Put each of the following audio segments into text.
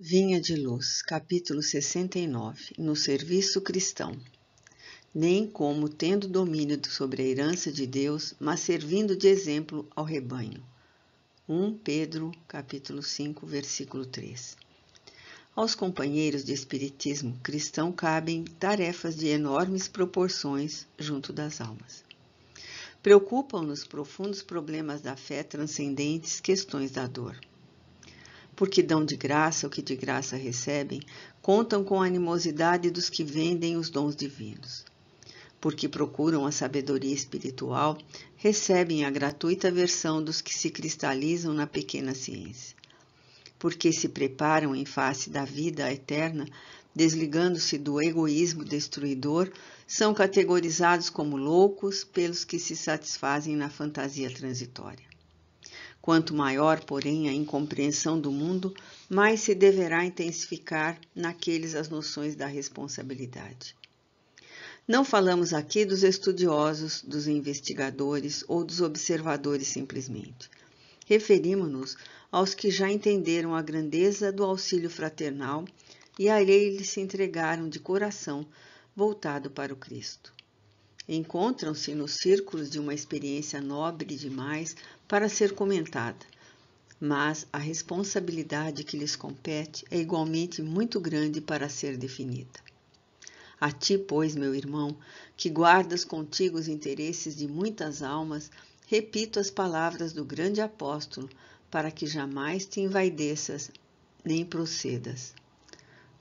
Vinha de Luz, capítulo 69 No serviço cristão. Nem como tendo domínio sobre a herança de Deus, mas servindo de exemplo ao rebanho. 1 Pedro, capítulo 5, versículo 3. Aos companheiros de espiritismo cristão cabem tarefas de enormes proporções junto das almas. Preocupam-nos profundos problemas da fé transcendentes questões da dor porque dão de graça o que de graça recebem, contam com a animosidade dos que vendem os dons divinos. Porque procuram a sabedoria espiritual, recebem a gratuita versão dos que se cristalizam na pequena ciência. Porque se preparam em face da vida eterna, desligando-se do egoísmo destruidor, são categorizados como loucos pelos que se satisfazem na fantasia transitória. Quanto maior, porém, a incompreensão do mundo, mais se deverá intensificar naqueles as noções da responsabilidade. Não falamos aqui dos estudiosos, dos investigadores ou dos observadores simplesmente. Referimos-nos aos que já entenderam a grandeza do auxílio fraternal e a ele se entregaram de coração voltado para o Cristo encontram-se nos círculos de uma experiência nobre demais para ser comentada, mas a responsabilidade que lhes compete é igualmente muito grande para ser definida. A ti, pois, meu irmão, que guardas contigo os interesses de muitas almas, repito as palavras do grande apóstolo, para que jamais te envaideças nem procedas.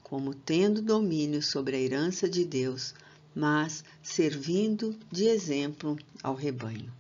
Como tendo domínio sobre a herança de Deus, mas servindo de exemplo ao rebanho.